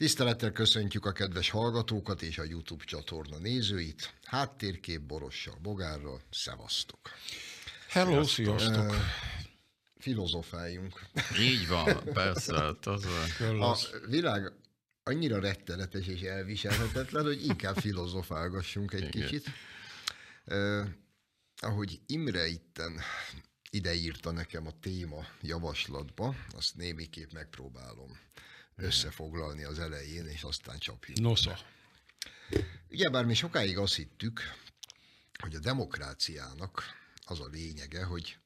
Tisztelettel köszöntjük a kedves hallgatókat és a YouTube csatorna nézőit. Háttérkép Borossal, Bogárral, szevasztok! Hello, sziasztok! sziasztok. filozofáljunk. Így van, persze. Hát az a világ annyira rettenetes és elviselhetetlen, hogy inkább filozofálgassunk egy Igen. kicsit. Uh, ahogy Imre itten ideírta nekem a téma javaslatba, azt némiképp megpróbálom összefoglalni az elején, és aztán csapjuk. Nosza. Ugyebár mi sokáig azt hittük, hogy a demokráciának az a lényege, hogy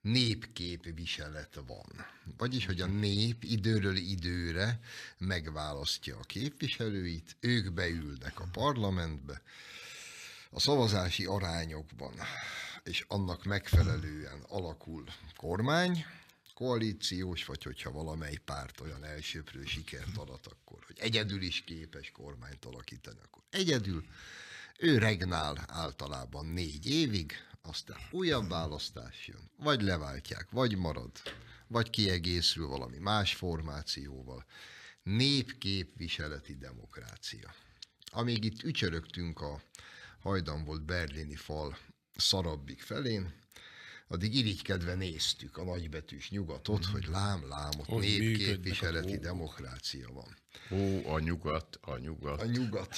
népkép viselet van. Vagyis, hogy a nép időről időre megválasztja a képviselőit, ők beülnek a parlamentbe, a szavazási arányokban, és annak megfelelően alakul kormány, koalíciós, vagy hogyha valamely párt olyan elsőprő sikert adat, akkor, hogy egyedül is képes kormányt alakítani, akkor egyedül. Ő regnál általában négy évig, aztán újabb választás jön. Vagy leváltják, vagy marad, vagy kiegészül valami más formációval. Népképviseleti demokrácia. Amíg itt ücsörögtünk a hajdan volt berlini fal szarabbik felén, addig irigykedve néztük a nagybetűs nyugatot, mm. hogy lám, lám, ott hogy népképviseleti demokrácia van. Ó, a nyugat, a nyugat. A nyugat.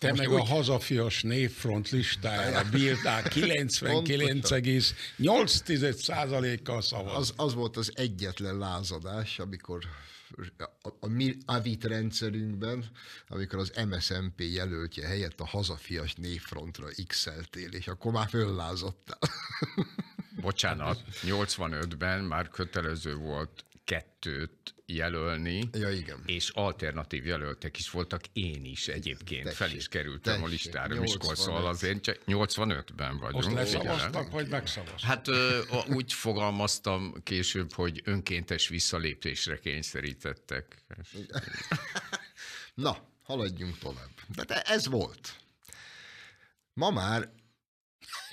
Te Most meg úgy... a hazafias névfront listájára bírtál 99,8%-kal szavazni. Az, az volt az egyetlen lázadás, amikor a, a mi Avit rendszerünkben, amikor az MSMP jelöltje helyett a hazafias névfrontra x és akkor már föllázadtál. bocsánat, 85-ben már kötelező volt kettőt jelölni. Ja, igen. És alternatív jelöltek is voltak, én is egyébként tessék, fel is kerültem tessék, a listára Miskolcról, azért 85-ben vagyunk. Most megszavaztak, vagy megszavaztak? Hát ö, úgy fogalmaztam később, hogy önkéntes visszalépésre kényszerítettek. Na, haladjunk tovább. De hát ez volt. Ma már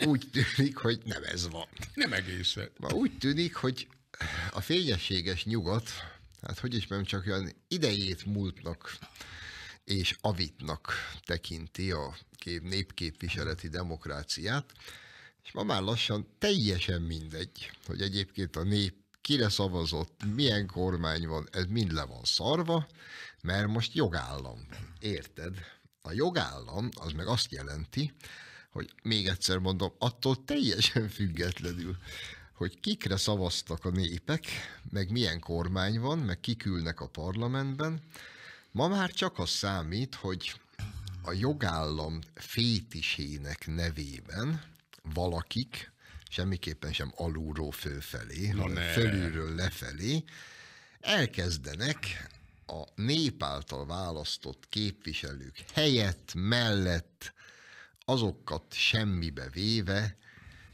úgy tűnik, hogy nem ez van. Nem egészen. Ma úgy tűnik, hogy a fényességes nyugat, hát hogy is nem csak olyan idejét múltnak és avitnak tekinti a kép, népképviseleti demokráciát, és ma már lassan teljesen mindegy, hogy egyébként a nép kire szavazott, milyen kormány van, ez mind le van szarva, mert most jogállam Érted? A jogállam az meg azt jelenti, hogy még egyszer mondom, attól teljesen függetlenül, hogy kikre szavaztak a népek, meg milyen kormány van, meg kik ülnek a parlamentben, ma már csak az számít, hogy a jogállam fétisének nevében valakik, semmiképpen sem alulról fölfelé, hanem ne. fölülről lefelé, elkezdenek a nép által választott képviselők helyett, mellett azokat semmibe véve,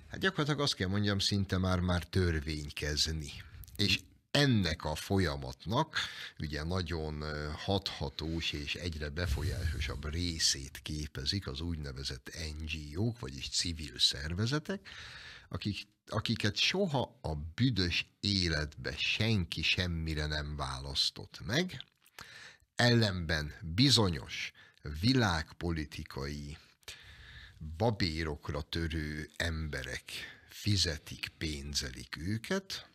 hát gyakorlatilag azt kell mondjam, szinte már, már törvénykezni. És ennek a folyamatnak ugye nagyon hathatós és egyre befolyásosabb részét képezik az úgynevezett NGO-k, vagyis civil szervezetek, akik, akiket soha a büdös életbe senki semmire nem választott meg, ellenben bizonyos világpolitikai babérokra törő emberek fizetik, pénzelik őket,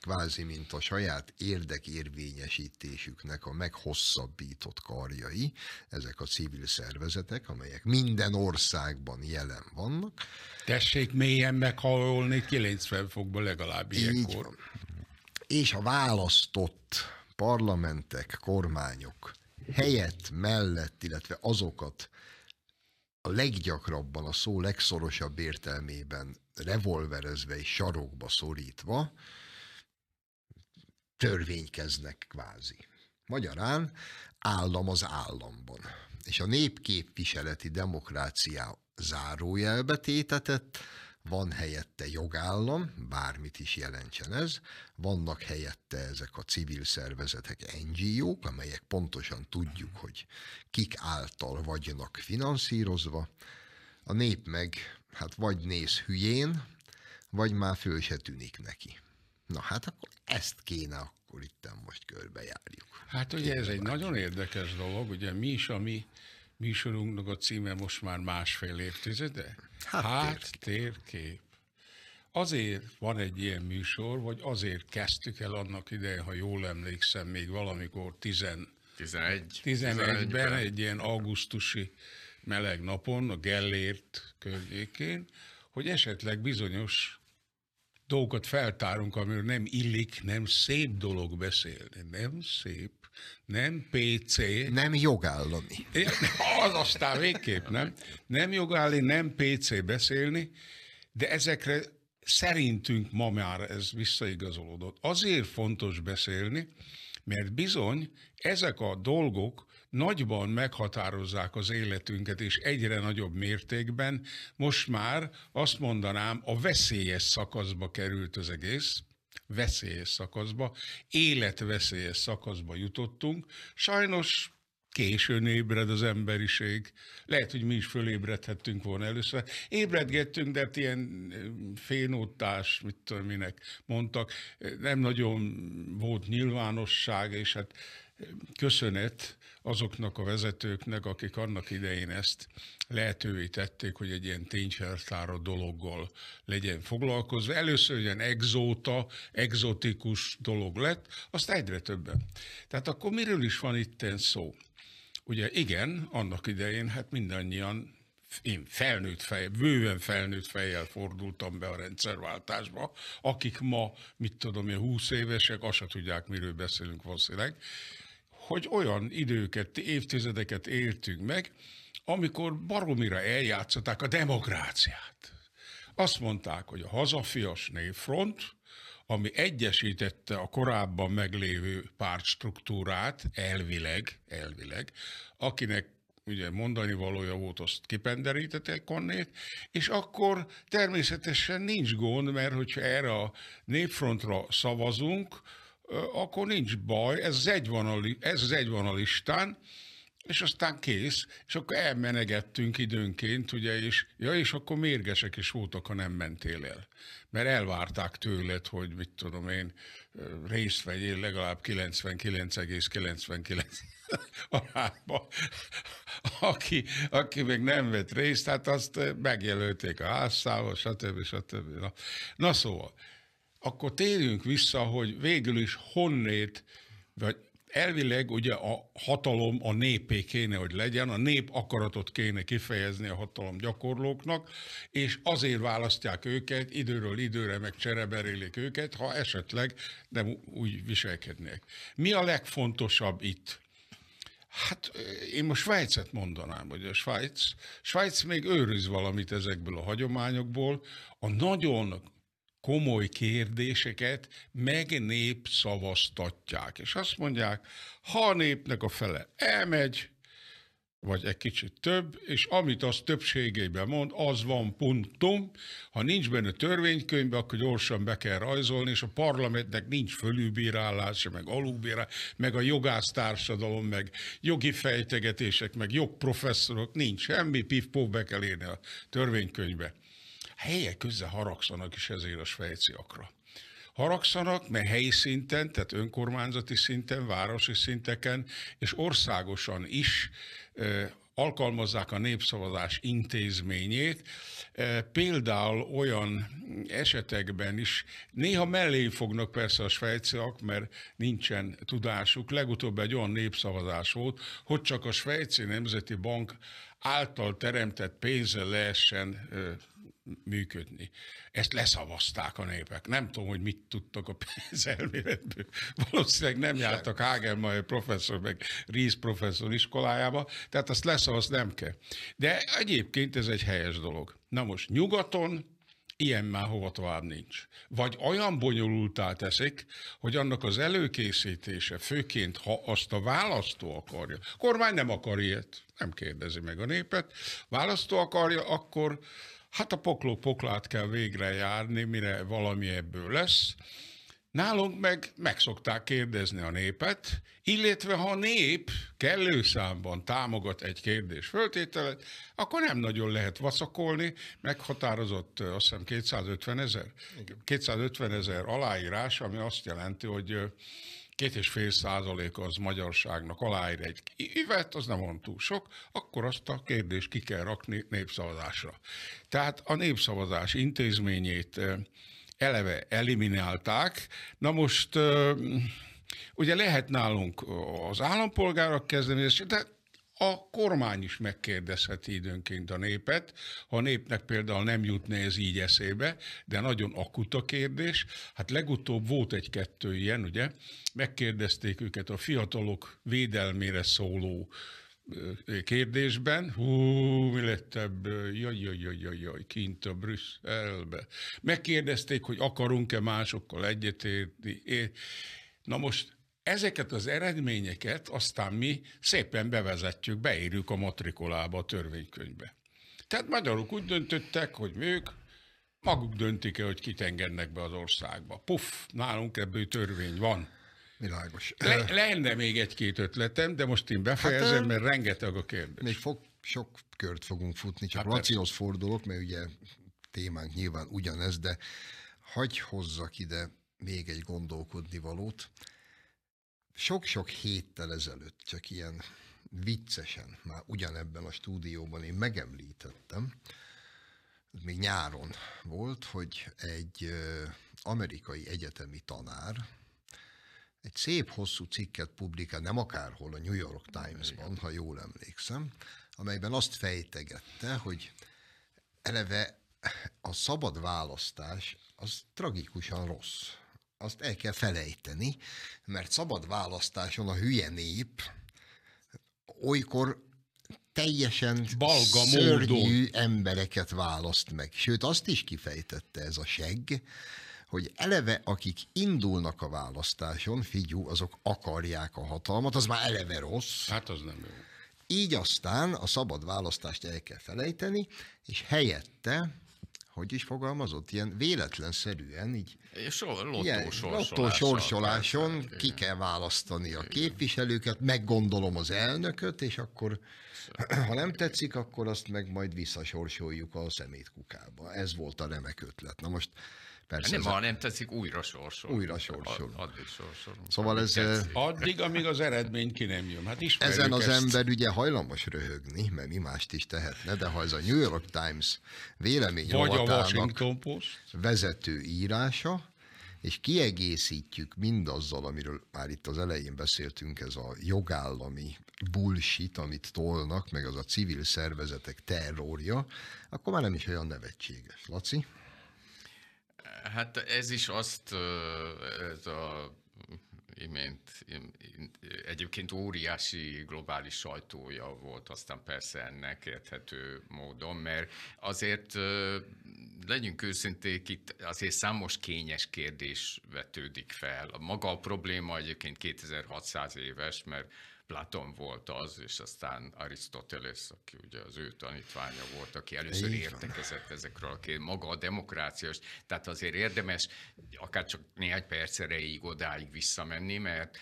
kvázi mint a saját érdekérvényesítésüknek a meghosszabbított karjai, ezek a civil szervezetek, amelyek minden országban jelen vannak. Tessék mélyen meghallolni, 90 fokba legalább ilyenkor. És a választott parlamentek, kormányok helyett, mellett, illetve azokat a leggyakrabban a szó legszorosabb értelmében revolverezve és sarokba szorítva törvénykeznek kvázi. Magyarán állam az államban. És a népképviseleti demokrácia zárójelbe tétetett, van helyette jogállam, bármit is jelentsen ez, vannak helyette ezek a civil szervezetek, NGO-k, amelyek pontosan tudjuk, hogy kik által vagynak finanszírozva, a nép meg hát vagy néz hülyén, vagy már föl se tűnik neki. Na hát akkor ezt kéne akkor itt most körbejárjuk. Hát ugye ez egy nagyon érdekes dolog, ugye mi is ami műsorunknak a címe most már másfél évtizede? Háttérkép. Hát, azért van egy ilyen műsor, vagy azért kezdtük el annak idején, ha jól emlékszem, még valamikor 11, 11 11-ben egy ilyen augusztusi meleg napon, a Gellért környékén, hogy esetleg bizonyos dolgokat feltárunk, amiről nem illik, nem szép dolog beszélni. Nem szép, nem PC. Nem jogállami. Az aztán végképp, nem? Nem jogállami, nem PC beszélni, de ezekre szerintünk ma már ez visszaigazolódott. Azért fontos beszélni, mert bizony ezek a dolgok nagyban meghatározzák az életünket, és egyre nagyobb mértékben most már azt mondanám, a veszélyes szakaszba került az egész, veszélyes szakaszba, életveszélyes szakaszba jutottunk. Sajnos későn ébred az emberiség. Lehet, hogy mi is fölébredhettünk volna először. Ébredgettünk, de hát ilyen fénótás, mit tudom, minek mondtak. Nem nagyon volt nyilvánosság, és hát köszönet azoknak a vezetőknek, akik annak idején ezt lehetővé tették, hogy egy ilyen tényfeltáró dologgal legyen foglalkozva. Először ilyen exóta, exotikus dolog lett, azt egyre többen. Tehát akkor miről is van itt szó? Ugye igen, annak idején hát mindannyian én felnőtt fej, bőven felnőtt fejjel fordultam be a rendszerváltásba, akik ma, mit tudom én, 20 évesek, azt se tudják, miről beszélünk valószínűleg hogy olyan időket, évtizedeket éltünk meg, amikor baromira eljátszották a demokráciát. Azt mondták, hogy a hazafias névfront, ami egyesítette a korábban meglévő pártstruktúrát, elvileg, elvileg, akinek ugye mondani valója volt, azt kipenderítette konnét, és akkor természetesen nincs gond, mert hogyha erre a népfrontra szavazunk, akkor nincs baj, ez az egy van a, ez az egy van a listán, és aztán kész, és akkor elmenegettünk időnként, ugye, és, ja, és akkor mérgesek is voltak, ha nem mentél el. Mert elvárták tőled, hogy mit tudom én, részt vegyél legalább 99,99 arányba. Aki, aki még nem vett részt, hát azt megjelölték a házszával, stb. stb. stb. Na, na szóval, akkor térjünk vissza, hogy végül is honnét, vagy elvileg ugye a hatalom a népé kéne, hogy legyen, a nép akaratot kéne kifejezni a hatalom gyakorlóknak, és azért választják őket, időről időre meg csereberélik őket, ha esetleg nem úgy viselkednek. Mi a legfontosabb itt? Hát én most Svájcet mondanám, hogy a Svájc, Svájc még őriz valamit ezekből a hagyományokból, a nagyon komoly kérdéseket meg nép szavaztatják. És azt mondják, ha a népnek a fele elmegy, vagy egy kicsit több, és amit az többségében mond, az van punktum. Ha nincs benne törvénykönyvbe, akkor gyorsan be kell rajzolni, és a parlamentnek nincs fölülbírálása, meg alulbírálása, meg a jogásztársadalom, meg jogi fejtegetések, meg jogprofesszorok, nincs semmi, pifpó be kell írni a törvénykönyvbe helye közze haragszanak is ezért a svejciakra. Haragszanak, mert helyi szinten, tehát önkormányzati szinten, városi szinteken és országosan is alkalmazzák a népszavazás intézményét, például olyan esetekben is, néha mellé fognak persze a svejciak, mert nincsen tudásuk. Legutóbb egy olyan népszavazás volt, hogy csak a Svejci Nemzeti Bank által teremtett pénzzel lehessen működni. Ezt leszavazták a népek. Nem tudom, hogy mit tudtak a pénzelméletből. Valószínűleg nem jártak Hagenmaier professzor, meg Ries professzor iskolájába, tehát azt leszavaz nem kell. De egyébként ez egy helyes dolog. Na most nyugaton ilyen már hova tovább nincs. Vagy olyan bonyolultá teszik, hogy annak az előkészítése, főként ha azt a választó akarja, kormány nem akar ilyet, nem kérdezi meg a népet, választó akarja, akkor hát a pokló poklát kell végre járni, mire valami ebből lesz. Nálunk meg megszokták kérdezni a népet, illetve ha a nép kellő számban támogat egy kérdés föltételet, akkor nem nagyon lehet vacakolni, meghatározott azt hiszem 250 ezer, 250 ezer aláírás, ami azt jelenti, hogy két és fél százalék az magyarságnak aláír egy ívet, az nem van túl sok, akkor azt a kérdést ki kell rakni népszavazásra. Tehát a népszavazás intézményét eleve eliminálták. Na most Ugye lehet nálunk az állampolgárok kezdeményezés, de a kormány is megkérdezheti időnként a népet, ha a népnek például nem jutna ez így eszébe, de nagyon akut a kérdés. Hát legutóbb volt egy-kettő ilyen, ugye? Megkérdezték őket a fiatalok védelmére szóló kérdésben, hú, mi lett ebből, jaj, jaj, jaj, jaj, jaj, kint a Brüsszelbe. Megkérdezték, hogy akarunk-e másokkal egyetérni. Na most Ezeket az eredményeket aztán mi szépen bevezetjük, beírjuk a matrikulába, a törvénykönyvbe. Tehát magyarok úgy döntöttek, hogy ők maguk döntik el, hogy kit engednek be az országba. Puff, nálunk ebből törvény van. Világos. Le, lenne még egy-két ötletem, de most én hát, befejezem, hát, mert rengeteg a kérdés. Még fog, sok kört fogunk futni, csak hát, Lacihoz fordulok, mert ugye témánk nyilván ugyanez, de hagy hozzak ide még egy gondolkodni valót sok-sok héttel ezelőtt, csak ilyen viccesen, már ugyanebben a stúdióban én megemlítettem, ez még nyáron volt, hogy egy amerikai egyetemi tanár egy szép hosszú cikket publikál, nem akárhol, a New York Times-ban, ha jól emlékszem, amelyben azt fejtegette, hogy eleve a szabad választás az tragikusan rossz azt el kell felejteni, mert szabad választáson a hülye nép olykor teljesen Balga szörnyű módon. embereket választ meg. Sőt, azt is kifejtette ez a segg, hogy eleve akik indulnak a választáson, figyú, azok akarják a hatalmat, az már eleve rossz. Hát az nem jó. Így aztán a szabad választást el kell felejteni, és helyette hogy is fogalmazott? Ilyen véletlenszerűen, így Sor, lottósorsoláson ki kell választani a képviselőket, meggondolom az elnököt, és akkor, ha nem tetszik, akkor azt meg majd visszasorsoljuk a szemétkukába. Ez volt a remek ötlet. Na most Persze, nem, ha nem teszik, újra sorsol. Újra sorsol. addig sorsol. Szóval ez... Tetszik. Addig, amíg az eredmény ki nem jön. Hát ezen az ezt. ember ugye hajlamos röhögni, mert mi mást is tehetne, de ha ez a New York Times vélemény Vagy a Washington Post. vezető írása, és kiegészítjük mindazzal, amiről már itt az elején beszéltünk, ez a jogállami bullshit, amit tolnak, meg az a civil szervezetek terrorja, akkor már nem is olyan nevetséges. Laci? Hát ez is azt, ez a imént, egyébként óriási globális sajtója volt, aztán persze ennek érthető módon, mert azért legyünk őszinték, itt azért számos kényes kérdés vetődik fel. Maga a probléma egyébként 2600 éves, mert Platon volt az, és aztán Aristoteles, aki ugye az ő tanítványa volt, aki először értekezett ezekről, aki maga a demokráciás, tehát azért érdemes akár csak néhány percre így odáig visszamenni, mert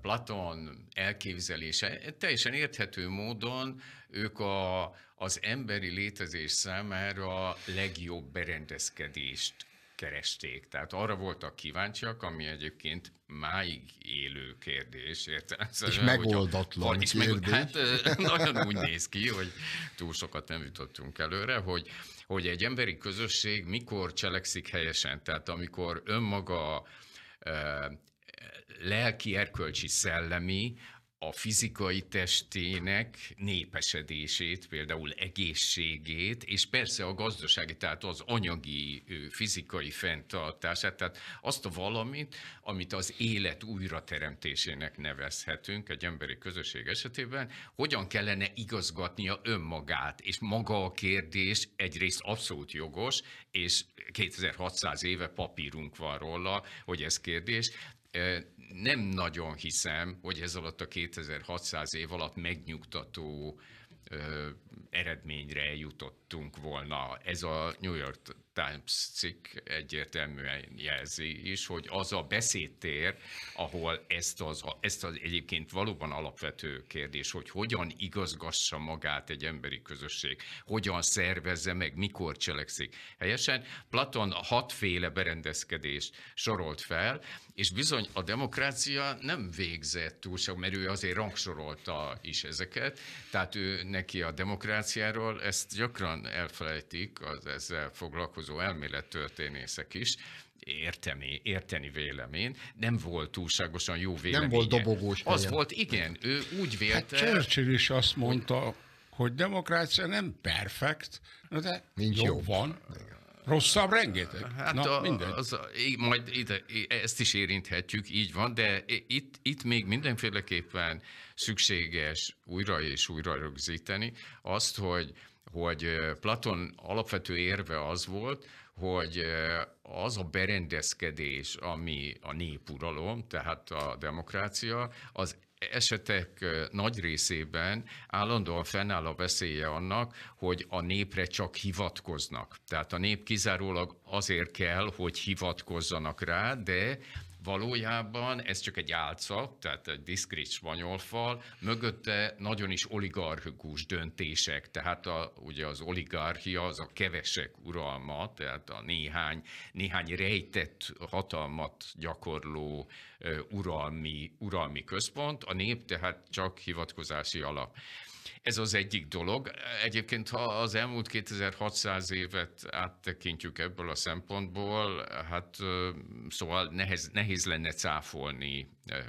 Platon elképzelése teljesen érthető módon ők a, az emberi létezés számára a legjobb berendezkedést keresték. Tehát arra voltak kíváncsiak, ami egyébként máig élő kérdés, értem? Szóval, és megoldatlan hogy a, és kérdés. Meg, hát nagyon úgy néz ki, hogy túl sokat nem jutottunk előre, hogy, hogy egy emberi közösség mikor cselekszik helyesen. Tehát amikor önmaga lelki, erkölcsi, szellemi, a fizikai testének népesedését, például egészségét, és persze a gazdasági, tehát az anyagi fizikai fenntartását, tehát azt a valamit, amit az élet újrateremtésének nevezhetünk egy emberi közösség esetében, hogyan kellene igazgatnia önmagát, és maga a kérdés egyrészt abszolút jogos, és 2600 éve papírunk van róla, hogy ez kérdés, nem nagyon hiszem, hogy ez alatt a 2600 év alatt megnyugtató eredményre jutottunk volna. Ez a New York Times cikk egyértelműen jelzi is, hogy az a beszédtér, ahol ezt az, ezt az egyébként valóban alapvető kérdés, hogy hogyan igazgassa magát egy emberi közösség, hogyan szervezze meg, mikor cselekszik helyesen. Platon hatféle berendezkedést sorolt fel, és bizony a demokrácia nem végzett túlság, mert ő azért rangsorolta is ezeket, tehát ő neki a demokráciáról, ezt gyakran elfelejtik az ezzel foglalkozó elmélettörténészek is, érteni, érteni vélemény, nem volt túlságosan jó vélemény Nem volt dobogós. Az volt, igen, ő úgy vélte... Hát Churchill is azt mondta, hogy, hogy demokrácia nem perfekt, de Nincs jó jó. van. Igen. Rosszabb rengeteg? Hát Na, a, minden. Az, majd ide, ezt is érinthetjük, így van, de itt, itt még mindenféleképpen szükséges újra és újra rögzíteni azt, hogy hogy Platon alapvető érve az volt, hogy az a berendezkedés, ami a népuralom, tehát a demokrácia, az esetek nagy részében állandóan fennáll a veszélye annak, hogy a népre csak hivatkoznak. Tehát a nép kizárólag azért kell, hogy hivatkozzanak rá, de Valójában ez csak egy álca, tehát egy diszkrét spanyolfal, mögötte nagyon is oligarchikus döntések, tehát a, ugye az oligarchia az a kevesek uralma, tehát a néhány, néhány rejtett hatalmat gyakorló uralmi, uralmi központ, a nép tehát csak hivatkozási alap. Ez az egyik dolog. Egyébként, ha az elmúlt 2600 évet áttekintjük ebből a szempontból, hát szóval nehez, nehéz lenne cáfolni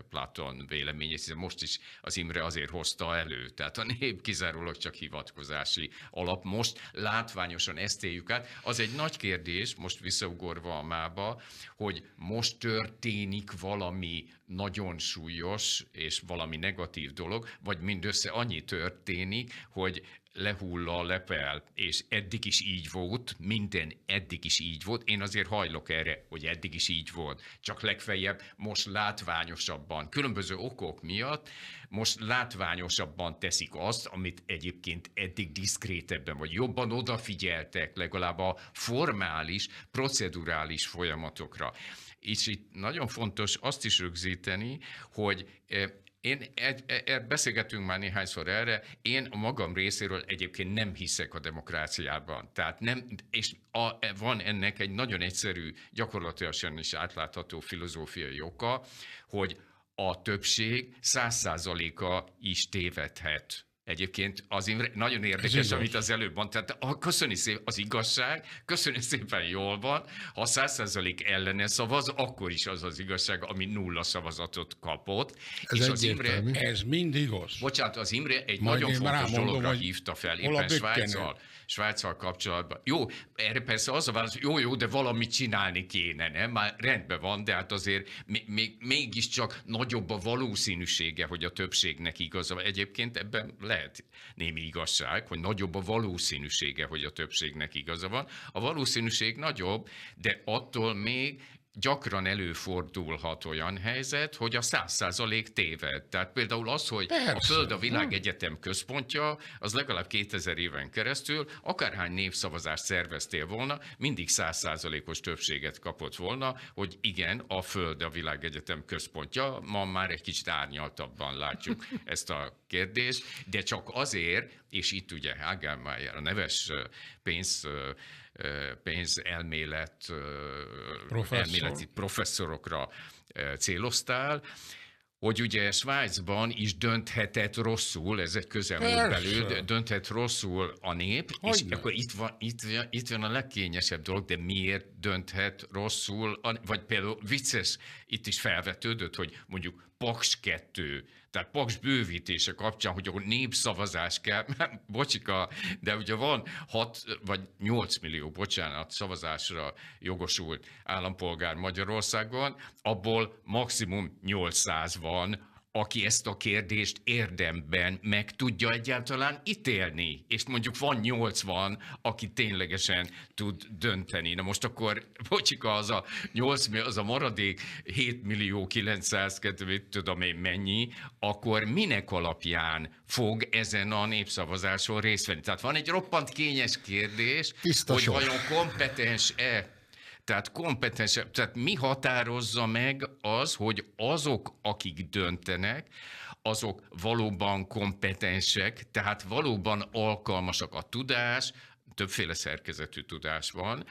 Platon vélemény, hiszen most is az Imre azért hozta elő. Tehát a nép kizárólag csak hivatkozási alap. Most látványosan ezt éljük át. Az egy nagy kérdés, most visszaugorva a mába, hogy most történik valami nagyon súlyos és valami negatív dolog, vagy mindössze annyi történik, hogy lehulla, lepel, és eddig is így volt, minden eddig is így volt, én azért hajlok erre, hogy eddig is így volt, csak legfeljebb most látványosabban, különböző okok miatt most látványosabban teszik azt, amit egyébként eddig diszkrétebben, vagy jobban odafigyeltek legalább a formális, procedurális folyamatokra. És itt nagyon fontos azt is rögzíteni, hogy eh, én egy, egy, e, beszélgetünk már néhányszor erre, én a magam részéről egyébként nem hiszek a demokráciában. Tehát nem, és a, e, van ennek egy nagyon egyszerű, gyakorlatilag is átlátható filozófiai oka, hogy a többség száz százaléka is tévedhet Egyébként az nagyon érdekes, Ez amit az előbb mondtál. Köszönjük köszöni szépen az igazság, köszöni szépen jól van. Ha 100% ellene szavaz, akkor is az az igazság, ami nulla szavazatot kapott. Ez és az Imre, Ez mindig igaz. Bocsánat, az Imre egy Majd nagyon fontos dologra hívta fel éppen Svájccal. Svájccal kapcsolatban. Jó, erre persze az a válasz, jó, jó, de valamit csinálni kéne, nem? Már rendben van, de hát azért még, mégiscsak nagyobb a valószínűsége, hogy a többségnek igaza. Egyébként ebben lehet némi igazság, hogy nagyobb a valószínűsége, hogy a többségnek igaza van. A valószínűség nagyobb, de attól még gyakran előfordulhat olyan helyzet, hogy a száz százalék téved. Tehát például az, hogy Persze. a Föld a világegyetem központja, az legalább 2000 éven keresztül akárhány népszavazást szerveztél volna, mindig száz százalékos többséget kapott volna, hogy igen, a Föld a világegyetem központja. Ma már egy kicsit árnyaltabban látjuk ezt a kérdést, de csak azért, és itt ugye Hagelmeier, a neves pénz pénzelmélet, Professzor. elméleti professzorokra céloztál, hogy ugye Svájcban is dönthetett rosszul, ez egy közelmúlt belül, dönthet rosszul a nép, Hogyne. és akkor itt van, itt, itt van a legkényesebb dolog, de miért dönthet rosszul, a, vagy például vicces, itt is felvetődött, hogy mondjuk Paks 2 tehát paks bővítése kapcsán, hogy akkor népszavazás kell, mert bocsika, de ugye van 6 vagy 8 millió, bocsánat, szavazásra jogosult állampolgár Magyarországon, abból maximum 800 van aki ezt a kérdést érdemben meg tudja egyáltalán ítélni, és mondjuk van 80, aki ténylegesen tud dönteni. Na most akkor, bocsika, az a, 8, az a maradék 7 millió 902, mit tudom én mennyi, akkor minek alapján fog ezen a népszavazáson részt venni? Tehát van egy roppant kényes kérdés, Tiszta hogy vajon kompetens-e tehát kompetensebb, tehát mi határozza meg az, hogy azok, akik döntenek, azok valóban kompetensek, tehát valóban alkalmasak a tudás, többféle szerkezetű tudás van,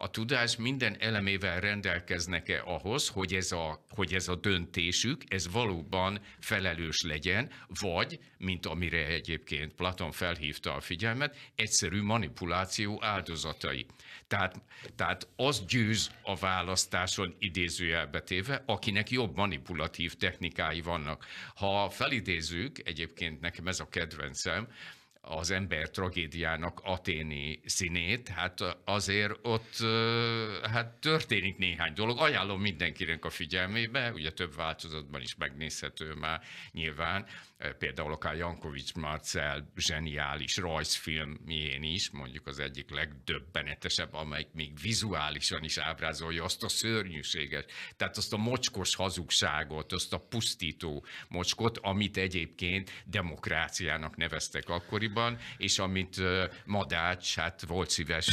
a tudás minden elemével rendelkeznek-e ahhoz, hogy ez, a, hogy ez a döntésük, ez valóban felelős legyen, vagy, mint amire egyébként Platon felhívta a figyelmet, egyszerű manipuláció áldozatai. Tehát, tehát az győz a választáson idézőjelbe téve, akinek jobb manipulatív technikái vannak. Ha felidézzük, egyébként nekem ez a kedvencem, az ember tragédiának aténi színét, hát azért ott hát történik néhány dolog. Ajánlom mindenkinek a figyelmébe, ugye több változatban is megnézhető már nyilván, például akár Jankovics Marcel zseniális rajzfilmjén is, mondjuk az egyik legdöbbenetesebb, amelyik még vizuálisan is ábrázolja azt a szörnyűséget, tehát azt a mocskos hazugságot, azt a pusztító mocskot, amit egyébként demokráciának neveztek akkori akkoriban, és amit Madács, hát volt szíves...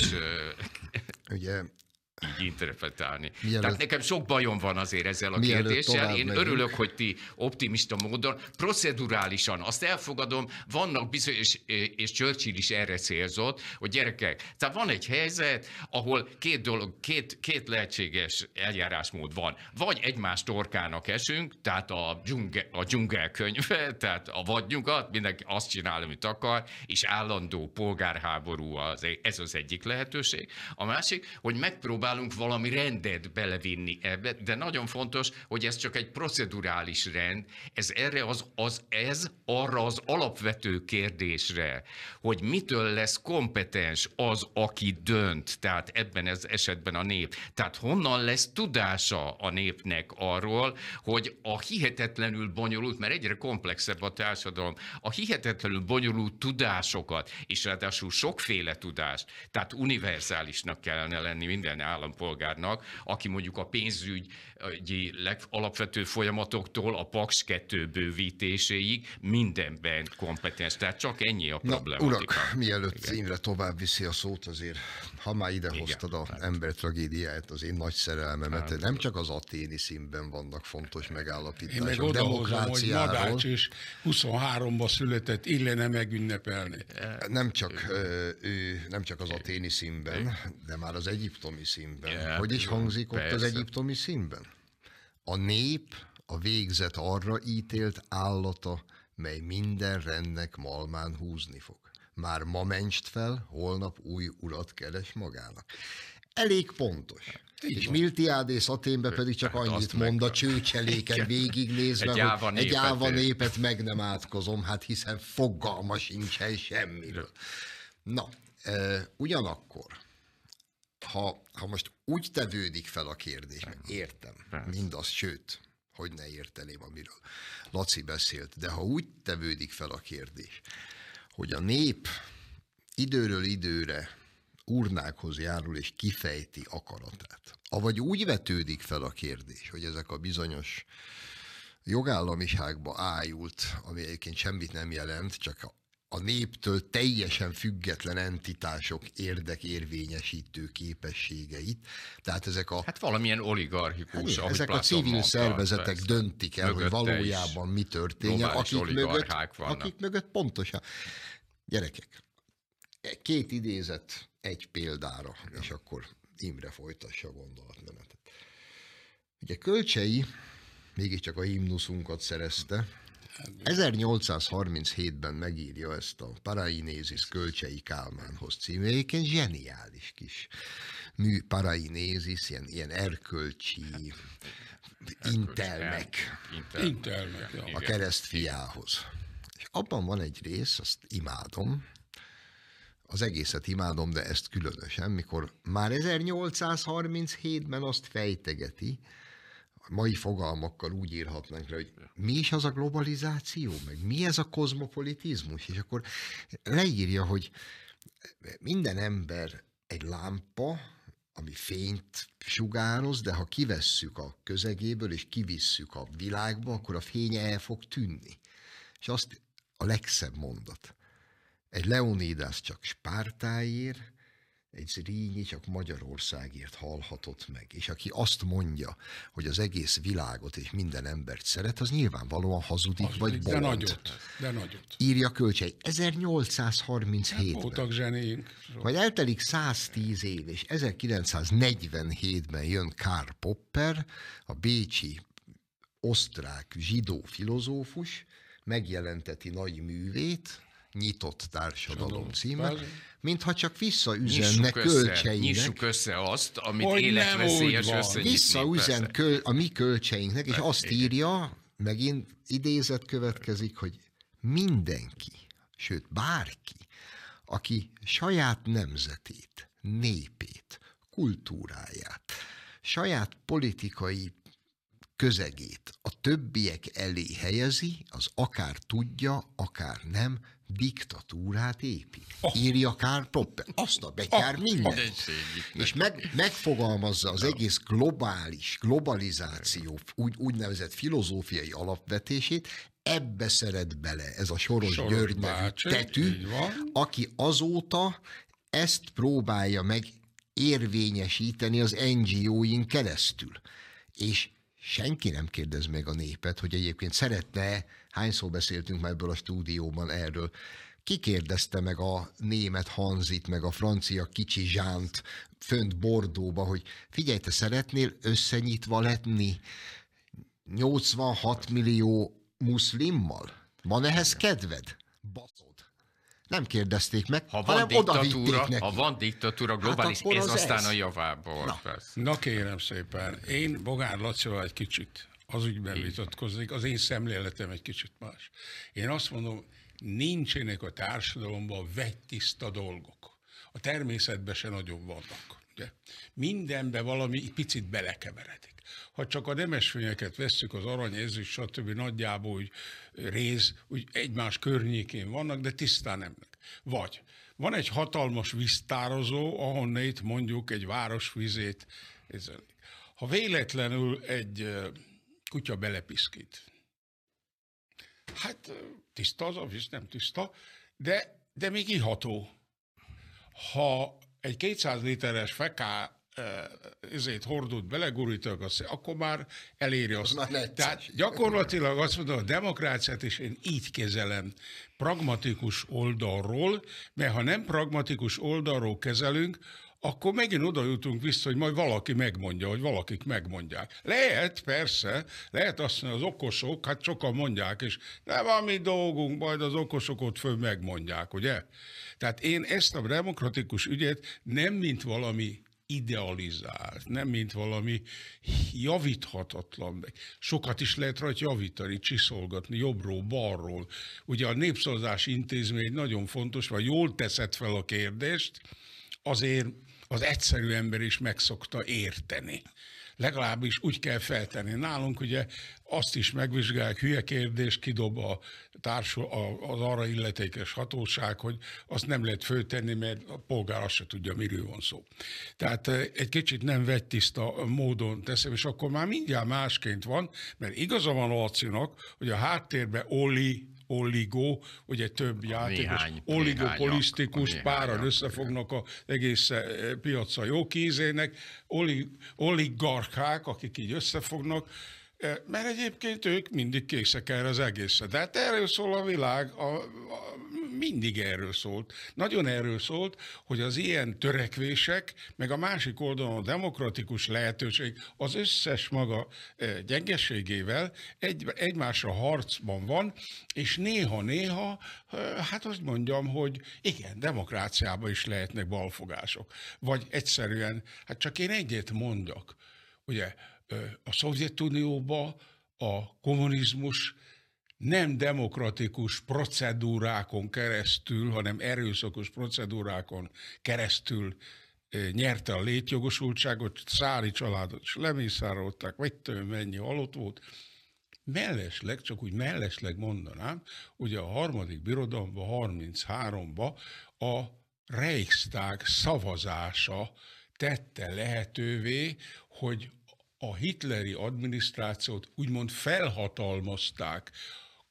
Ugye így interpretálni. Mielőtt, Tehát nekem sok bajom van azért ezzel a kérdéssel. Én megyünk. örülök, hogy ti optimista módon, procedurálisan, azt elfogadom, vannak bizonyos, és Churchill is erre célzott, hogy gyerekek, tehát van egy helyzet, ahol két dolog, két, két lehetséges eljárásmód van. Vagy egymás torkának esünk, tehát a, dzsunge, a dzsungelkönyve, tehát a vadnyugat, mindenki azt csinál, amit akar, és állandó polgárháború az, ez az egyik lehetőség. A másik, hogy megpróbál próbálunk valami rendet belevinni ebbe, de nagyon fontos, hogy ez csak egy procedurális rend, ez erre az, az ez arra az alapvető kérdésre, hogy mitől lesz kompetens az, aki dönt, tehát ebben az esetben a nép. Tehát honnan lesz tudása a népnek arról, hogy a hihetetlenül bonyolult, mert egyre komplexebb a társadalom, a hihetetlenül bonyolult tudásokat, és ráadásul sokféle tudást, tehát univerzálisnak kellene lenni minden állampolgárnak, aki mondjuk a pénzügyi alapvető folyamatoktól a PAX 2 bővítéséig mindenben kompetens. Tehát csak ennyi a probléma. Urak, mielőtt Igen. Imre tovább viszi a szót, azért ha már ide Igen, hoztad a hát. ember tragédiáját, az én nagy szerelmemet, hát. nem csak az aténi színben vannak fontos megállapítások. Én meg odahozom, hogy is 23 ban született, illene megünnepelni. Nem csak, ő, nem csak az aténi színben, de már az egyiptomi színben színben. Yeah, hogy is hangzik persze. ott az egyiptomi színben? A nép a végzet arra ítélt állata, mely minden rendnek malmán húzni fog. Már ma mencst fel, holnap új urat keres magának. Elég pontos. Így és Miltiádész Aténbe pedig csak hát annyit mond a csőcseléken végignézve, egy áva hogy egy áva népet meg nem átkozom, hát hiszen fogalma sincsen semmiről. Na, eh, ugyanakkor ha, ha most úgy tevődik fel a kérdés, mert értem Persze. mindaz, sőt, hogy ne érteném, amiről Laci beszélt, de ha úgy tevődik fel a kérdés, hogy a nép időről időre urnákhoz járul és kifejti akaratát. Avagy úgy vetődik fel a kérdés, hogy ezek a bizonyos jogállamiságba ájult, ami egyébként semmit nem jelent, csak a néptől teljesen független entitások érdekérvényesítő képességeit. Tehát ezek a... Hát valamilyen oligarchikus, hát, Ezek a civil mondta, szervezetek persze. döntik el, hogy valójában mi történik, akik mögött, vannak. akik mögött pontosan. Gyerekek, két idézet egy példára, ja. és akkor Imre folytassa a gondolatmenetet. Ugye Kölcsei mégiscsak a himnuszunkat szerezte, 1837-ben megírja ezt a Parainézis Kölcsei Kálmánhoz című, egyébként zseniális kis mű, Parainézis, ilyen, ilyen erkölcsi intelmek, intelmek, a keresztfiához. És abban van egy rész, azt imádom, az egészet imádom, de ezt különösen, mikor már 1837-ben azt fejtegeti, mai fogalmakkal úgy írhatnánk le, hogy mi is az a globalizáció, meg mi ez a kozmopolitizmus, és akkor leírja, hogy minden ember egy lámpa, ami fényt sugároz, de ha kivesszük a közegéből, és kivisszük a világba, akkor a fénye el fog tűnni. És azt a legszebb mondat. Egy Leonidas csak Spártáért, egy zrínyi csak Magyarországért halhatott meg. És aki azt mondja, hogy az egész világot és minden embert szeret, az nyilvánvalóan hazudik, hazudik vagy bolond. De nagyot, de nagyot. Írja Kölcsei, 1837-ben. Voltak hát zsenénk. Vagy eltelik 110 év, és 1947-ben jön Karl Popper, a bécsi osztrák zsidó filozófus, megjelenteti nagy művét, nyitott társadalom címe, mintha csak visszaüzenne kölcseinknek. Nyissuk össze azt, amit Hogy életveszélyes összenyitni. Visszaüzen köl, a mi kölcseinknek, és hát, azt írja, megint idézet következik, hogy mindenki, sőt bárki, aki saját nemzetét, népét, kultúráját, saját politikai közegét a többiek elé helyezi, az akár tudja, akár nem, diktatúrát épít. Oh. Írja Karl Popper. Azt a betyár oh. minden. És meg, megfogalmazza az egész globális, globalizáció úgy, úgynevezett filozófiai alapvetését, ebbe szeret bele ez a Soros, Soros György bácsi, tetű, aki azóta ezt próbálja meg érvényesíteni az NGO-in keresztül. És senki nem kérdez meg a népet, hogy egyébként szeretne hányszor beszéltünk már ebből a stúdióban erről. Ki kérdezte meg a német Hanzit, meg a francia kicsi Zsánt fönt Bordóba, hogy figyelj, te szeretnél összenyitva letni 86 millió muszlimmal? Van ehhez kedved? Baszod. Nem kérdezték meg, ha van diktatúra, neki. Ha van diktatúra hát globális, hát ez az aztán ez. a javából. Na. Na kérem szépen, én Bogár Lacival egy kicsit az ügyben vitatkozik, az én szemléletem egy kicsit más. Én azt mondom, nincsenek a társadalomban tiszta dolgok. A természetben se nagyon vannak. De mindenbe valami picit belekeveredik. Ha csak a nemesfényeket vesszük, az arany, ezüst, stb. nagyjából úgy réz, úgy egymás környékén vannak, de tisztán nemnek. Vagy van egy hatalmas víztározó, itt mondjuk egy városvizét. Ha véletlenül egy kutya belepiszkít. Hát tiszta az avis, nem tiszta, de, de még iható. Ha egy 200 literes feká ezért hordót belegurultak, akkor már eléri azt. Az már Tehát gyakorlatilag azt mondom, a demokráciát is én így kezelem, pragmatikus oldalról, mert ha nem pragmatikus oldalról kezelünk, akkor megint oda jutunk vissza, hogy majd valaki megmondja, hogy valakik megmondják. Lehet, persze, lehet azt mondani, az okosok, hát sokan mondják, és nem van mi dolgunk, majd az okosok ott föl megmondják, ugye? Tehát én ezt a demokratikus ügyet nem mint valami idealizált, nem mint valami javíthatatlan. Sokat is lehet rajta javítani, csiszolgatni jobbról, balról. Ugye a népszavazás intézmény nagyon fontos, vagy jól teszed fel a kérdést, azért az egyszerű ember is megszokta érteni. Legalábbis úgy kell feltenni. Nálunk ugye azt is megvizsgálják, hülye kérdés kidob a társul, a, az arra illetékes hatóság, hogy azt nem lehet föltenni, mert a polgár azt se tudja, miről van szó. Tehát eh, egy kicsit nem vett tiszta módon teszem, és akkor már mindjárt másként van, mert igaza van Lacinak, hogy a háttérbe Oli oligó, ugye több játékos, oligopolisztikus, páran összefognak az egész eh, piaca jó kézének, oligarchák, akik így összefognak, eh, mert egyébként ők mindig készek erre az egészre. De hát erről szól a világ, a, a, mindig erről szólt. Nagyon erről szólt, hogy az ilyen törekvések, meg a másik oldalon a demokratikus lehetőség az összes maga e, gyengeségével egy, egymásra harcban van, és néha-néha, e, hát azt mondjam, hogy igen, demokráciában is lehetnek balfogások. Vagy egyszerűen, hát csak én egyet mondjak, ugye e, a Szovjetunióban a kommunizmus nem demokratikus procedúrákon keresztül, hanem erőszakos procedúrákon keresztül nyerte a létjogosultságot, szári családot is lemészárolták, vagy több mennyi halott volt. Mellesleg, csak úgy mellesleg mondanám, ugye a harmadik birodalomban, 33 ban a Reichstag szavazása tette lehetővé, hogy a hitleri adminisztrációt úgymond felhatalmazták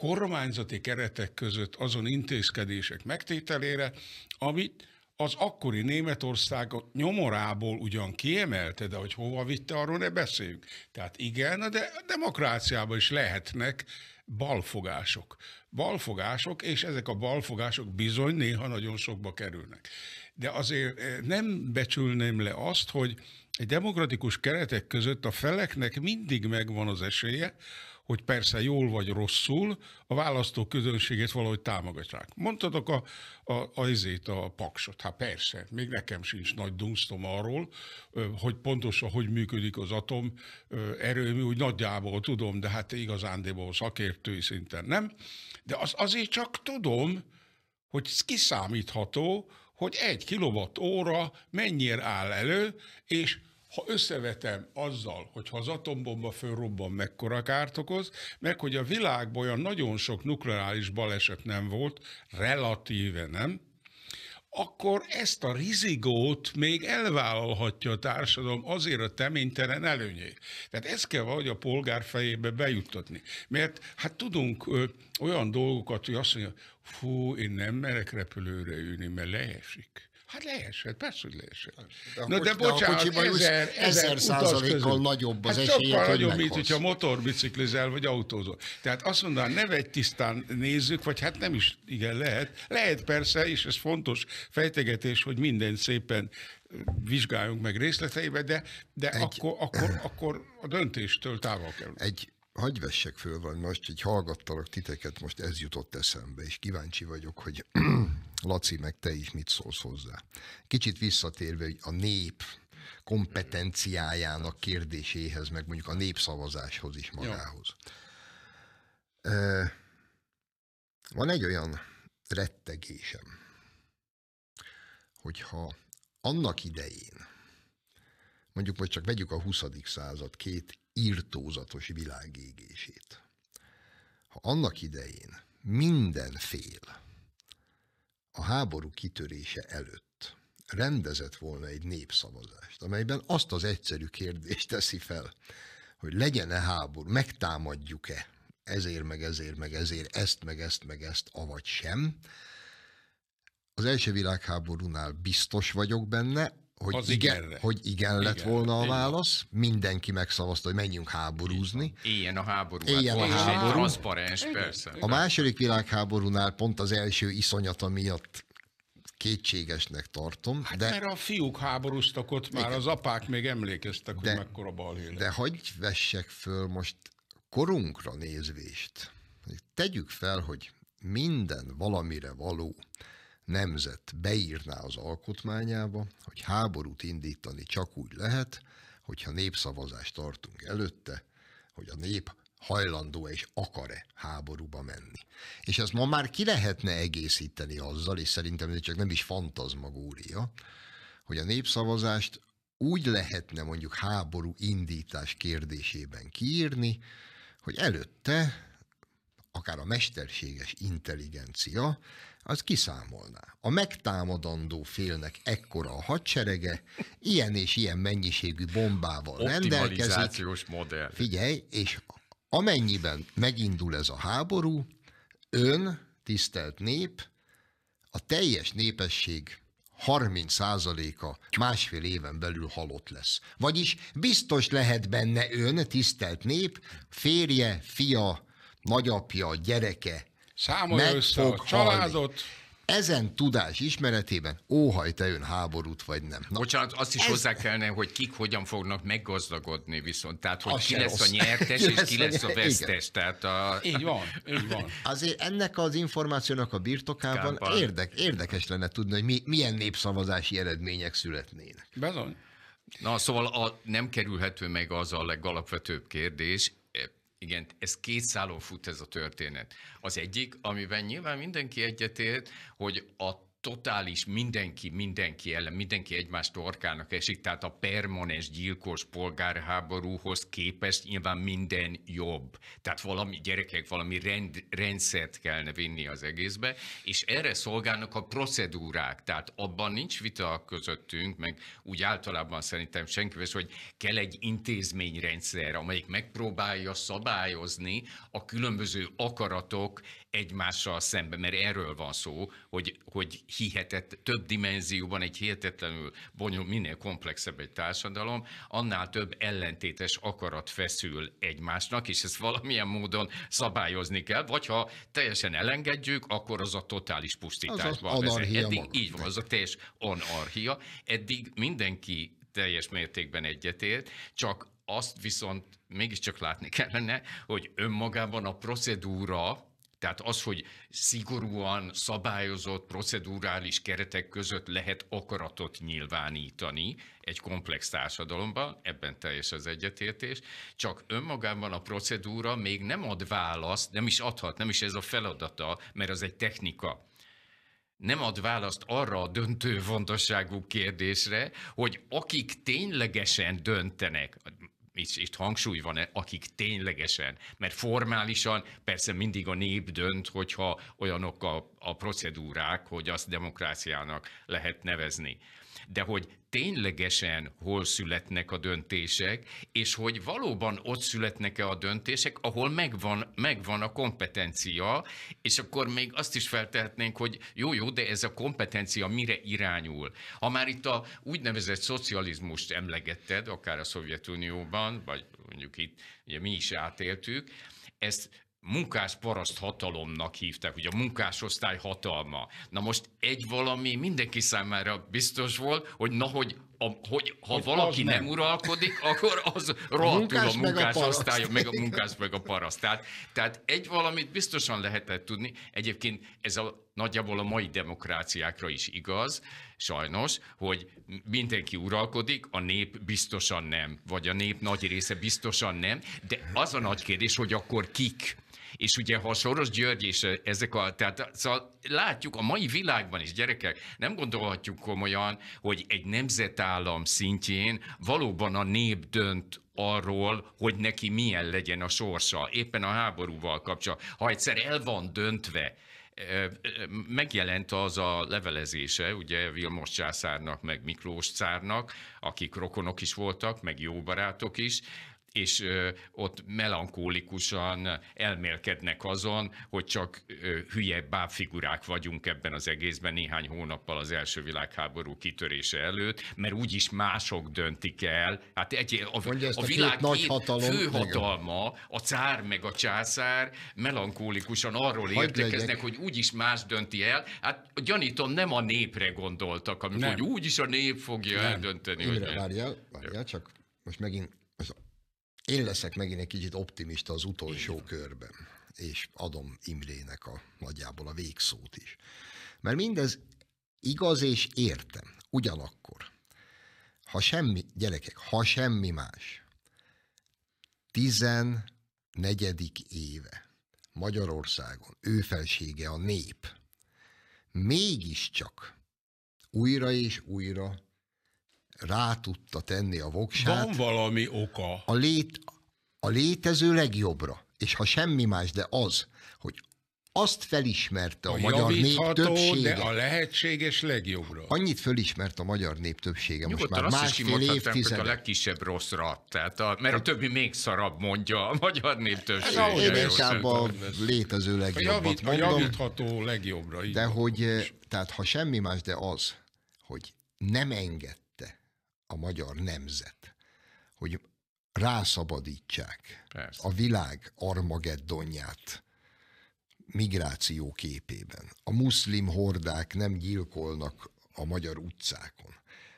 kormányzati keretek között azon intézkedések megtételére, amit az akkori Németországot nyomorából ugyan kiemelte, de hogy hova vitte, arról ne beszéljünk. Tehát igen, de a demokráciában is lehetnek balfogások. Balfogások, és ezek a balfogások bizony néha nagyon sokba kerülnek. De azért eh, nem becsülném le azt, hogy egy demokratikus keretek között a feleknek mindig megvan az esélye, hogy persze jól vagy rosszul, a választó közönségét valahogy támogatják. Mondtatok a, a, a, ezét, a paksot. Hát persze, még nekem sincs nagy dunsztom arról, hogy pontosan hogy működik az atom erőmű, úgy nagyjából tudom, de hát igazándiból szakértői szinten nem. De az, azért csak tudom, hogy kiszámítható, hogy egy kilovatt óra mennyire áll elő, és ha összevetem azzal, hogy ha az atombomba fölrobban mekkora kárt okoz, meg hogy a világban olyan nagyon sok nukleáris baleset nem volt, relatíve nem, akkor ezt a rizigót még elvállalhatja a társadalom azért a teménytelen előnyét. Tehát ezt kell valahogy a polgár fejébe bejuttatni. Mert hát tudunk ö, olyan dolgokat, hogy azt mondja, fú, én nem merek repülőre ülni, mert leesik. Hát leesett, persze, hogy leesett. Hát, de Na de bocsánat, a ezer, ezer százalékkal nagyobb az hát esélye, sokkal nagyobb, hogy mint hogyha motorbiciklizel vagy autózol. Tehát azt mondanám, hát ne vegy tisztán nézzük, vagy hát nem is, igen, lehet. Lehet persze, és ez fontos fejtegetés, hogy minden szépen vizsgáljunk meg részleteibe, de, de egy, akkor, akkor, akkor a döntéstől távol kell. Egy, hagyj vessek föl van most, hogy hallgattalak titeket, most ez jutott eszembe, és kíváncsi vagyok, hogy Laci, meg te is mit szólsz hozzá? Kicsit visszatérve a nép kompetenciájának kérdéséhez, meg mondjuk a népszavazáshoz is magához. Jó. Van egy olyan rettegésem, hogyha annak idején, mondjuk most csak vegyük a 20. század két írtózatos világégését, ha annak idején minden fél a háború kitörése előtt rendezett volna egy népszavazást, amelyben azt az egyszerű kérdést teszi fel, hogy legyen-e háború, megtámadjuk-e ezért, meg ezért, meg ezért, ezt, meg ezt, meg ezt, avagy sem. Az első világháborúnál biztos vagyok benne, hogy, az igen, igenre. hogy igen lett igen, volna a válasz, mindenki megszavazta, hogy menjünk háborúzni. Ilyen a háború. Ilyen hát a háború. Transzparens, persze. A második világháborúnál pont az első iszonyata miatt kétségesnek tartom. Hát de... mert a fiúk háborúztak ott már, igen. az apák még emlékeztek, de, hogy mekkora balhé De hagyj vessek föl most korunkra nézvést. Tegyük fel, hogy minden valamire való nemzet beírná az alkotmányába, hogy háborút indítani csak úgy lehet, hogyha népszavazást tartunk előtte, hogy a nép hajlandó és akar-e háborúba menni. És ezt ma már ki lehetne egészíteni azzal, és szerintem ez csak nem is fantazmagória, hogy a népszavazást úgy lehetne mondjuk háború indítás kérdésében kiírni, hogy előtte akár a mesterséges intelligencia az kiszámolná. A megtámadandó félnek ekkora a hadserege, ilyen és ilyen mennyiségű bombával rendelkezik. modell. Figyelj, és amennyiben megindul ez a háború, ön, tisztelt nép, a teljes népesség 30%-a másfél éven belül halott lesz. Vagyis biztos lehet benne ön, tisztelt nép, férje, fia, nagyapja, gyereke Számolja össze a családot. Halni ezen tudás ismeretében óhaj te ön háborút vagy nem. Na, Bocsánat, azt is ez... hozzá kellene, hogy kik hogyan fognak meggazdagodni viszont, tehát hogy az ki lesz a nyertes és ki lesz a vesztes. Igen. Tehát a... Így van, így van. Azért ennek az információnak a birtokában érdek, érdekes lenne tudni, hogy mi, milyen népszavazási eredmények születnének. Bezony. Na, szóval a, nem kerülhető meg az a legalapvetőbb kérdés, igen, ez két szálon fut ez a történet. Az egyik, amiben nyilván mindenki egyetért, hogy a totális mindenki, mindenki ellen, mindenki egymás torkának esik, tehát a permanens gyilkos polgárháborúhoz képest nyilván minden jobb. Tehát valami gyerekek, valami rend, rendszert kellene vinni az egészbe, és erre szolgálnak a procedúrák, tehát abban nincs vita közöttünk, meg úgy általában szerintem senki, vesz, hogy kell egy intézményrendszer, amelyik megpróbálja szabályozni a különböző akaratok egymással szemben, mert erről van szó, hogy, hogy hihetett több dimenzióban egy hihetetlenül bonyolult, minél komplexebb egy társadalom, annál több ellentétes akarat feszül egymásnak, és ezt valamilyen módon szabályozni kell, vagy ha teljesen elengedjük, akkor az a totális pusztításba vezet. Eddig maga. így van, az a teljes anarchia. Eddig mindenki teljes mértékben egyetért, csak azt viszont mégiscsak látni kellene, hogy önmagában a procedúra, tehát az, hogy szigorúan szabályozott procedurális keretek között lehet akaratot nyilvánítani egy komplex társadalomban, ebben teljes az egyetértés, csak önmagában a procedúra még nem ad választ, nem is adhat, nem is ez a feladata, mert az egy technika nem ad választ arra a döntő fontosságú kérdésre, hogy akik ténylegesen döntenek, és itt hangsúly van, akik ténylegesen, mert formálisan persze mindig a nép dönt, hogyha olyanok a, a procedúrák, hogy azt demokráciának lehet nevezni de hogy ténylegesen hol születnek a döntések, és hogy valóban ott születnek-e a döntések, ahol megvan, megvan a kompetencia, és akkor még azt is feltehetnénk, hogy jó-jó, de ez a kompetencia mire irányul? Ha már itt a úgynevezett szocializmust emlegetted, akár a Szovjetunióban, vagy mondjuk itt, ugye mi is átéltük, ezt munkás paraszt hatalomnak hívták, ugye a munkásosztály hatalma. Na most egy valami mindenki számára biztos volt, hogy na, hogy, a, hogy ha hogy valaki nem. nem uralkodik, akkor az rohadtul a munkásosztály, meg a munkás, meg a paraszt. Tehát, tehát egy valamit biztosan lehetett tudni. Egyébként ez a, nagyjából a mai demokráciákra is igaz, sajnos, hogy mindenki uralkodik, a nép biztosan nem, vagy a nép nagy része biztosan nem, de az a nagy kérdés, hogy akkor kik és ugye, ha a Soros György és ezek a, tehát szóval látjuk a mai világban is, gyerekek, nem gondolhatjuk komolyan, hogy egy nemzetállam szintjén valóban a nép dönt arról, hogy neki milyen legyen a sorsa, éppen a háborúval kapcsolatban. Ha egyszer el van döntve, megjelent az a levelezése, ugye Vilmos császárnak, meg Miklós cárnak, akik rokonok is voltak, meg jó barátok is, és ott melankólikusan elmélkednek azon, hogy csak hülye bábfigurák vagyunk ebben az egészben néhány hónappal az első világháború kitörése előtt, mert úgyis mások döntik el. Hát egy, a, a, a világ nagy két hatalom, főhatalma, a cár meg a császár melankólikusan arról Hagy értekeznek, legyek. hogy úgyis más dönti el. Hát gyanítom, nem a népre gondoltak, amikor nem. hogy úgyis a nép fogja nem. eldönteni. Nem, várjál, várjál, csak most megint én leszek megint egy kicsit optimista az utolsó körben, és adom Imrének a nagyjából a végszót is. Mert mindez igaz és értem. Ugyanakkor, ha semmi, gyerekek, ha semmi más, 14. éve Magyarországon őfelsége a nép, mégiscsak újra és újra rá tudta tenni a voksát. Van valami oka. A, lét, a létező legjobbra. És ha semmi más, de az, hogy azt felismerte a, a magyar nép többsége. De a lehetséges legjobbra. Annyit felismert a magyar nép többsége Nyugodtan most már másfél évtized. a legkisebb rosszra, tehát a, mert a többi még szarabb mondja a magyar nép többsége. Én inkább a létező legjobbat a javít, A javítható legjobbra. de hogy, eh, tehát ha semmi más, de az, hogy nem enged a magyar nemzet, hogy rászabadítsák Persze. a világ armageddonját migráció képében. A muszlim hordák nem gyilkolnak a magyar utcákon.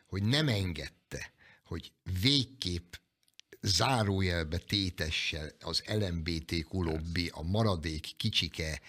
Hogy nem engedte, hogy végképp zárójelbe tétesse az LMBTQ lobby, a maradék kicsike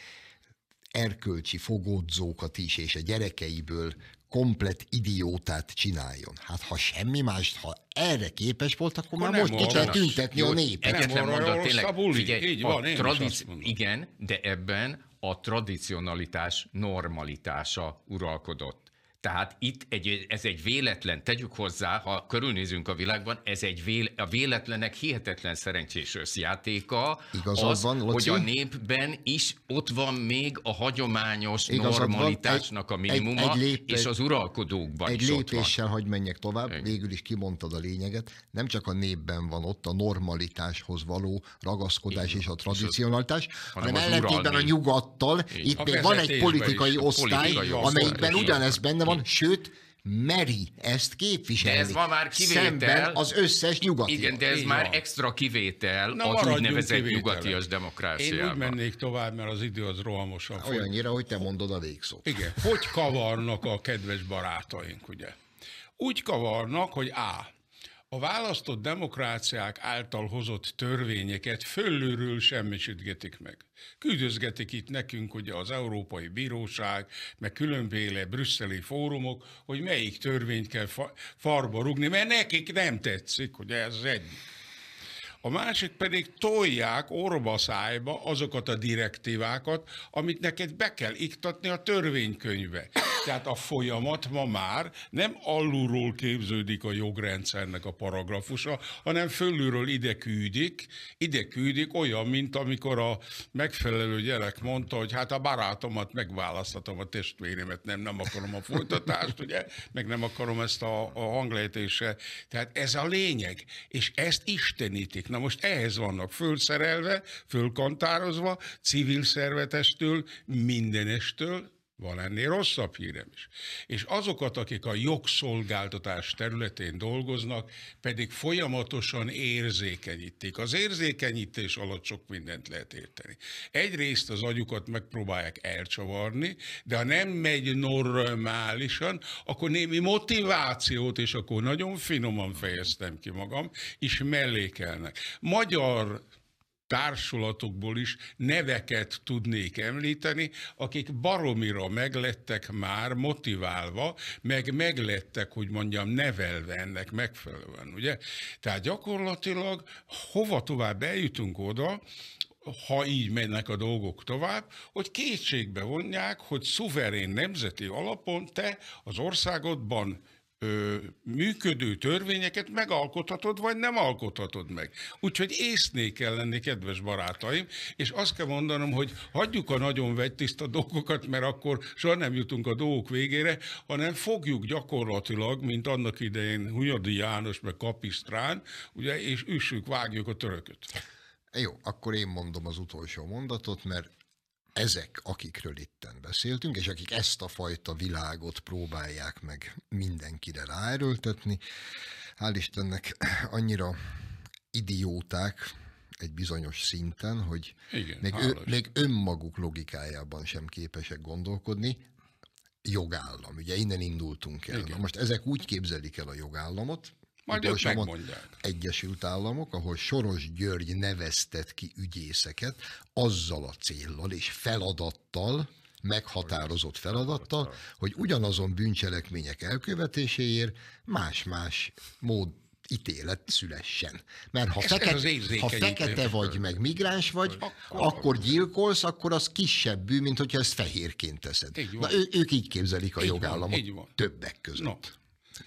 erkölcsi fogódzókat is, és a gyerekeiből komplet idiótát csináljon. Hát ha semmi más, ha erre képes volt, akkor már most ki kell tüntetni a népet. Egyetlen mondat, tényleg, figyelj, Így van, a tradic- igen, de ebben a tradicionalitás normalitása uralkodott. Tehát itt egy, ez egy véletlen, tegyük hozzá, ha körülnézünk a világban, ez egy véle, a véletlenek hihetetlen szerencsés összjátéka. Igazad az, van, Loci? hogy a népben is ott van még a hagyományos Igazad normalitásnak van, a minimuma, egy, egy lépe, és az uralkodókban Egy is lépéssel ott van. hagy menjek tovább, egy. végül is kimondtad a lényeget, nem csak a népben van ott a normalitáshoz való ragaszkodás Igen, és a tradicionalitás, hanem, hanem ellentétben a nyugattal, Igen. itt a még van egy politikai osztály, politikai amelyikben ugyanez benne van, sőt, meri ezt képviselni. De ez ma már kivétel. az összes nyugati. Igen, de ez Így már van. extra kivétel Na, az úgynevezett kivétele. nyugatias demokráciában. Én úgy mennék tovább, mert az idő az rohamosan. Olyannyira, hogy te mondod a végszót. Igen. Hogy kavarnak a kedves barátaink, ugye? Úgy kavarnak, hogy A a választott demokráciák által hozott törvényeket fölülről semmisítgetik meg. Küldözgetik itt nekünk ugye az Európai Bíróság, meg különféle brüsszeli fórumok, hogy melyik törvényt kell fa- farba rugni, mert nekik nem tetszik, hogy ez egy a másik pedig tolják orba szájba azokat a direktívákat, amit neked be kell iktatni a törvénykönyvbe. Tehát a folyamat ma már nem alulról képződik a jogrendszernek a paragrafusa, hanem fölülről ide küldik, ide küldik olyan, mint amikor a megfelelő gyerek mondta, hogy hát a barátomat megválasztatom a testvéremet nem, nem akarom a folytatást, ugye, meg nem akarom ezt a, a hanglejtése. Tehát ez a lényeg, és ezt istenítik működik. Na most ehhez vannak fölszerelve, fölkantározva, civil szervetestől, mindenestől, van ennél rosszabb hírem is. És azokat, akik a jogszolgáltatás területén dolgoznak, pedig folyamatosan érzékenyítik. Az érzékenyítés alatt sok mindent lehet érteni. Egyrészt az agyukat megpróbálják elcsavarni, de ha nem megy normálisan, akkor némi motivációt, és akkor nagyon finoman fejeztem ki magam, és mellékelnek. Magyar társulatokból is neveket tudnék említeni, akik baromira meglettek már motiválva, meg meglettek, hogy mondjam, nevelve ennek megfelelően, ugye? Tehát gyakorlatilag hova tovább eljutunk oda, ha így mennek a dolgok tovább, hogy kétségbe vonják, hogy szuverén nemzeti alapon te az országodban ö, működő törvényeket megalkothatod, vagy nem alkothatod meg. Úgyhogy észné kell lenni, kedves barátaim, és azt kell mondanom, hogy hagyjuk a nagyon vegytiszta dolgokat, mert akkor soha nem jutunk a dolgok végére, hanem fogjuk gyakorlatilag, mint annak idején Hunyadi János, meg Kapisztrán, ugye, és üssük, vágjuk a törököt. Jó, akkor én mondom az utolsó mondatot, mert ezek, akikről itten beszéltünk, és akik ezt a fajta világot próbálják meg mindenkire ráerőltetni, hál' Istennek annyira idióták, egy bizonyos szinten, hogy Igen, még, ő, még önmaguk logikájában sem képesek gondolkodni, jogállam. Ugye innen indultunk el. Igen. Na most ezek úgy képzelik el a jogállamot, majd ők megmondják. Egyesült Államok, ahol Soros György neveztet ki ügyészeket azzal a céllal és feladattal, meghatározott feladattal, hogy ugyanazon bűncselekmények elkövetéséért más-más mód ítélet szülessen. Mert ha, fekete, ha fekete vagy, meg migráns vagy, akkor, akkor gyilkolsz, akkor az kisebb bű, mint hogyha ezt fehérként teszed. Így Na, ő, ők így képzelik a így jogállamot van, így van. többek között. No,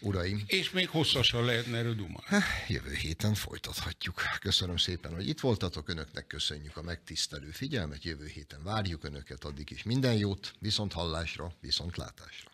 uraim. És még hosszasan lehetne erről dumálni. Jövő héten folytathatjuk. Köszönöm szépen, hogy itt voltatok. Önöknek köszönjük a megtisztelő figyelmet. Jövő héten várjuk Önöket, addig is minden jót, viszont hallásra, viszont látásra.